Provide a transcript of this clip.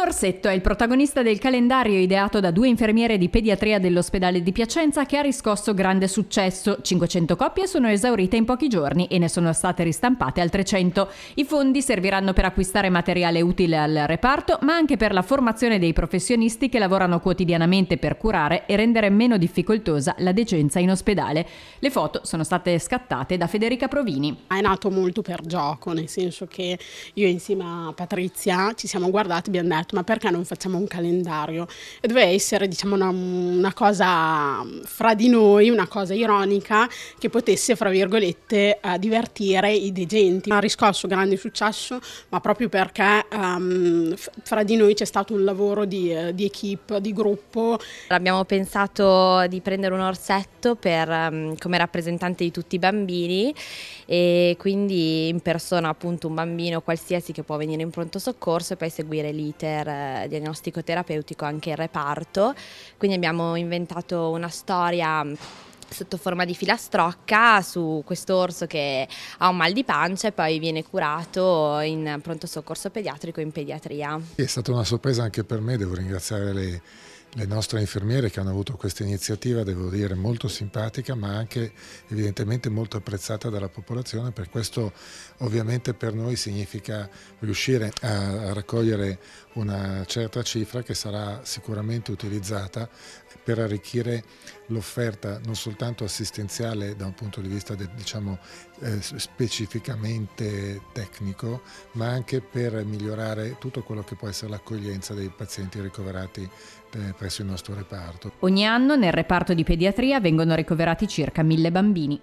Un orsetto è il protagonista del calendario ideato da due infermiere di pediatria dell'ospedale di Piacenza che ha riscosso grande successo. 500 coppie sono esaurite in pochi giorni e ne sono state ristampate altre 100. I fondi serviranno per acquistare materiale utile al reparto, ma anche per la formazione dei professionisti che lavorano quotidianamente per curare e rendere meno difficoltosa la decenza in ospedale. Le foto sono state scattate da Federica Provini. È nato molto per gioco, nel senso che io insieme a Patrizia ci siamo guardati e abbiamo detto detto ma perché non facciamo un calendario? E doveva essere diciamo una, una cosa mm, fra di noi, una cosa ironica che potesse fra virgolette eh, divertire i degenti. Ha riscosso grande successo ma proprio perché um, fra di noi c'è stato un lavoro di, eh, di equip, di gruppo. Abbiamo pensato di prendere un orsetto per, um, come rappresentante di tutti i bambini e quindi in persona appunto un bambino qualsiasi che può venire in pronto soccorso e poi seguire l'iter per eh, diagnostico terapeutico anche il reparto, quindi abbiamo inventato una storia mm, sotto forma di filastrocca su questo orso che ha un mal di pancia e poi viene curato in pronto soccorso pediatrico in pediatria. È stata una sorpresa anche per me, devo ringraziare le le nostre infermiere che hanno avuto questa iniziativa, devo dire, molto simpatica, ma anche evidentemente molto apprezzata dalla popolazione, per questo ovviamente per noi significa riuscire a raccogliere una certa cifra che sarà sicuramente utilizzata per arricchire l'offerta non soltanto assistenziale da un punto di vista de, diciamo, eh, specificamente tecnico, ma anche per migliorare tutto quello che può essere l'accoglienza dei pazienti ricoverati eh, per presso nostro reparto. Ogni anno nel reparto di pediatria vengono ricoverati circa mille bambini.